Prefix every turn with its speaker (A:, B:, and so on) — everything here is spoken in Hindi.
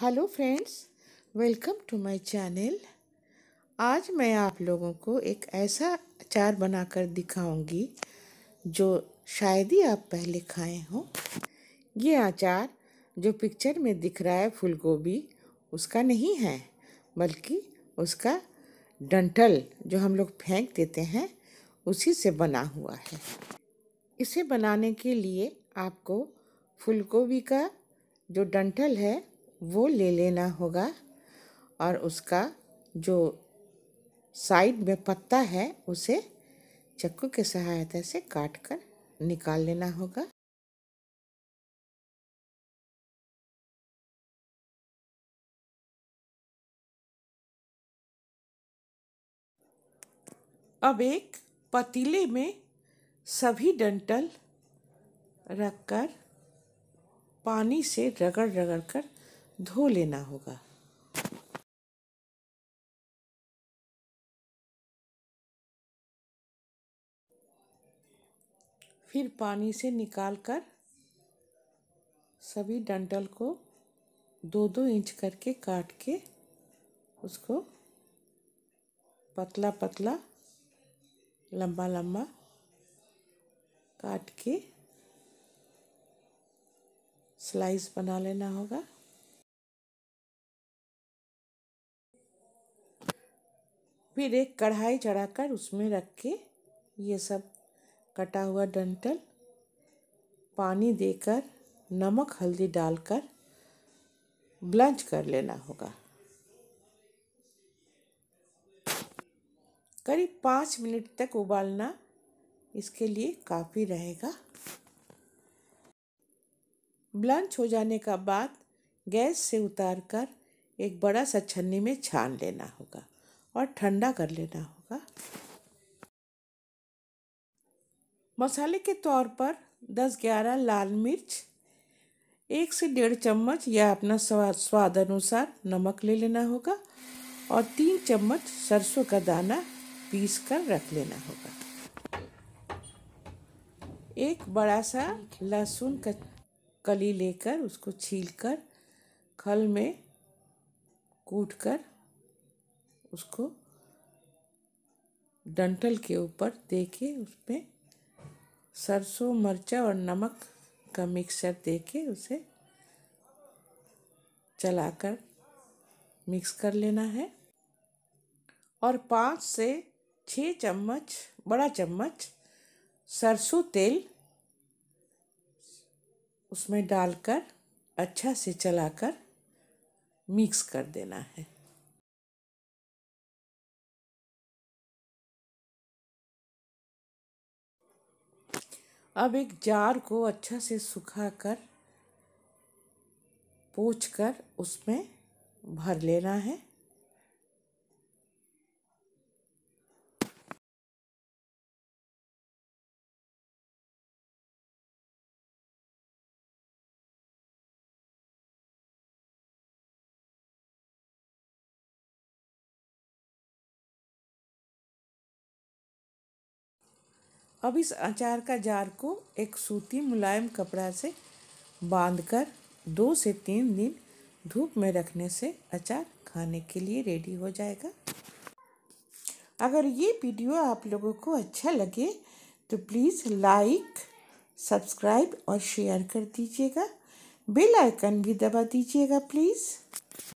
A: hello friends welcome to my channel आज मैं आप लोगों को एक ऐसा अचार बनाकर दिखाऊंगी जो शायद ही आप पहले खाए हों ये अचार जो पिक्चर में दिख रहा है फूलगोभी उसका नहीं है बल्कि उसका डंठल जो हम लोग फेंक देते हैं उसी से बना हुआ है इसे बनाने के लिए आपको फूलगोभी का जो डंठल है वो ले लेना होगा और उसका जो साइड में पत्ता है उसे चक्कू की सहायता से काट कर निकाल लेना होगा अब एक पतीले में सभी डंटल रखकर पानी से रगड़ रगड़ कर धो लेना होगा फिर पानी से निकाल कर सभी डंटल को दो दो इंच करके काट के उसको पतला पतला लंबा लंबा काट के स्लाइस बना लेना होगा फिर एक कढ़ाई चढ़ाकर उसमें रख के ये सब कटा हुआ डंटल पानी देकर नमक हल्दी डालकर ब्लंच कर लेना होगा करीब पाँच मिनट तक उबालना इसके लिए काफ़ी रहेगा ब्लंच हो जाने का बाद गैस से उतारकर एक बड़ा सा छन्नी में छान लेना होगा और ठंडा कर लेना होगा मसाले के तौर पर 10-11 लाल मिर्च एक से डेढ़ चम्मच या अपना स्वाद स्वाद अनुसार नमक ले लेना होगा और तीन चम्मच सरसों का दाना पीस कर रख लेना होगा एक बड़ा सा लहसुन का कली लेकर उसको छील कर खल में कूट कर उसको डंठल के ऊपर दे के उसमें सरसों मिर्चा और नमक का मिक्सर दे के उसे चलाकर मिक्स कर लेना है और पाँच से छः चम्मच बड़ा चम्मच सरसों तेल उसमें डालकर अच्छा से चलाकर मिक्स कर देना है अब एक जार को अच्छा से सुखा कर पोछ कर उसमें भर लेना है अब इस अचार का जार को एक सूती मुलायम कपड़ा से बांधकर दो से तीन दिन धूप में रखने से अचार खाने के लिए रेडी हो जाएगा अगर ये वीडियो आप लोगों को अच्छा लगे तो प्लीज़ लाइक सब्सक्राइब और शेयर कर दीजिएगा बेल आइकन भी दबा दीजिएगा प्लीज़